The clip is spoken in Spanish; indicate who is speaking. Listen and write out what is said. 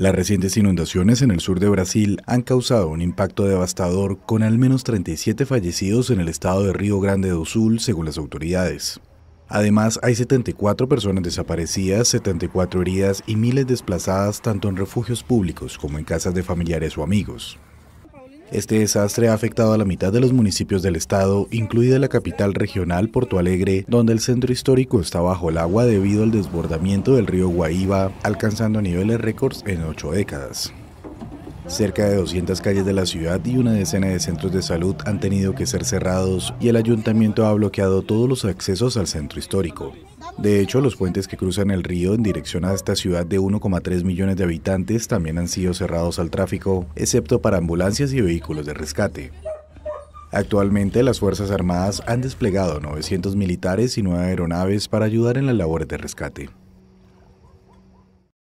Speaker 1: Las recientes inundaciones en el sur de Brasil han causado un impacto devastador con al menos 37 fallecidos en el estado de Río Grande do Sul, según las autoridades. Además, hay 74 personas desaparecidas, 74 heridas y miles desplazadas tanto en refugios públicos como en casas de familiares o amigos. Este desastre ha afectado a la mitad de los municipios del estado, incluida la capital regional Porto Alegre, donde el centro histórico está bajo el agua debido al desbordamiento del río Guaíba, alcanzando niveles récords en ocho décadas. Cerca de 200 calles de la ciudad y una decena de centros de salud han tenido que ser cerrados y el ayuntamiento ha bloqueado todos los accesos al centro histórico. De hecho, los puentes que cruzan el río en dirección a esta ciudad de 1,3 millones de habitantes también han sido cerrados al tráfico, excepto para ambulancias y vehículos de rescate. Actualmente las Fuerzas Armadas han desplegado 900 militares y nueve aeronaves para ayudar en las labores de rescate.